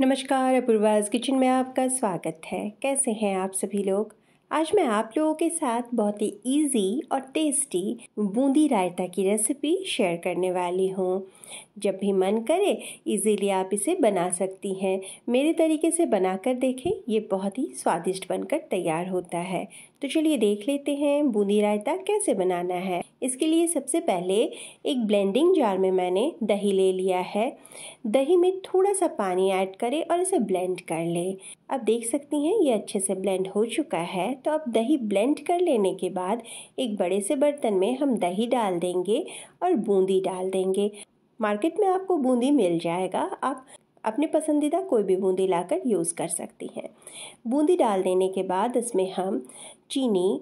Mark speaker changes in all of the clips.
Speaker 1: नमस्कार अपूर्वाज किचन में आपका स्वागत है कैसे हैं आप सभी लोग आज मैं आप लोगों के साथ बहुत ही इजी और टेस्टी बूंदी रायता की रेसिपी शेयर करने वाली हूँ जब भी मन करे इजीली आप इसे बना सकती हैं मेरे तरीके से बनाकर देखें ये बहुत ही स्वादिष्ट बनकर तैयार होता है तो चलिए देख लेते हैं बूंदी रायता कैसे बनाना है इसके लिए सबसे पहले एक ब्लेंडिंग जार में मैंने दही ले लिया है दही में थोड़ा सा पानी ऐड करें और इसे ब्लेंड कर लें अब देख सकती हैं ये अच्छे से ब्लेंड हो चुका है तो अब दही ब्लेंड कर लेने के बाद एक बड़े से बर्तन में हम दही डाल देंगे और बूंदी डाल देंगे मार्केट में आपको बूंदी मिल जाएगा आप अपने पसंदीदा कोई भी बूंदी लाकर यूज़ कर सकती हैं बूंदी डाल देने के बाद इसमें हम चीनी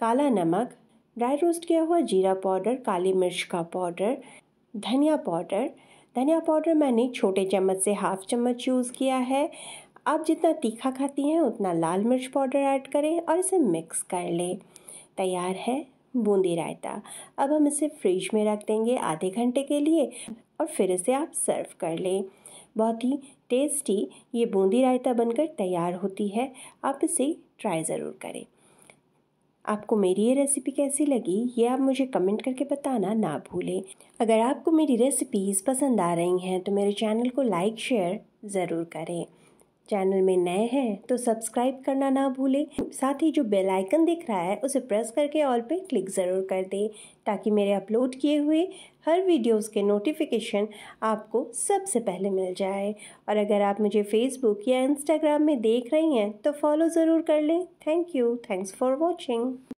Speaker 1: काला नमक ड्राई रोस्ट किया हुआ जीरा पाउडर काली मिर्च का पाउडर धनिया पाउडर धनिया पाउडर मैंने छोटे चम्मच से हाफ चम्मच यूज़ किया है आप जितना तीखा खाती हैं उतना लाल मिर्च पाउडर ऐड करें और इसे मिक्स कर लें तैयार है बूंदी रायता अब हम इसे फ्रिज में रख देंगे आधे घंटे के लिए और फिर इसे आप सर्व कर लें बहुत ही टेस्टी ये बूंदी रायता बनकर तैयार होती है आप इसे ट्राई ज़रूर करें आपको मेरी ये रेसिपी कैसी लगी ये आप मुझे कमेंट करके बताना ना भूलें अगर आपको मेरी रेसिपीज़ पसंद आ रही हैं तो मेरे चैनल को लाइक शेयर ज़रूर करें चैनल में नए हैं तो सब्सक्राइब करना ना भूलें साथ ही जो बेल आइकन दिख रहा है उसे प्रेस करके ऑल पे क्लिक ज़रूर कर दें ताकि मेरे अपलोड किए हुए हर वीडियोस के नोटिफिकेशन आपको सबसे पहले मिल जाए और अगर आप मुझे फेसबुक या इंस्टाग्राम में देख रही हैं तो फॉलो ज़रूर कर लें thank you thanks for watching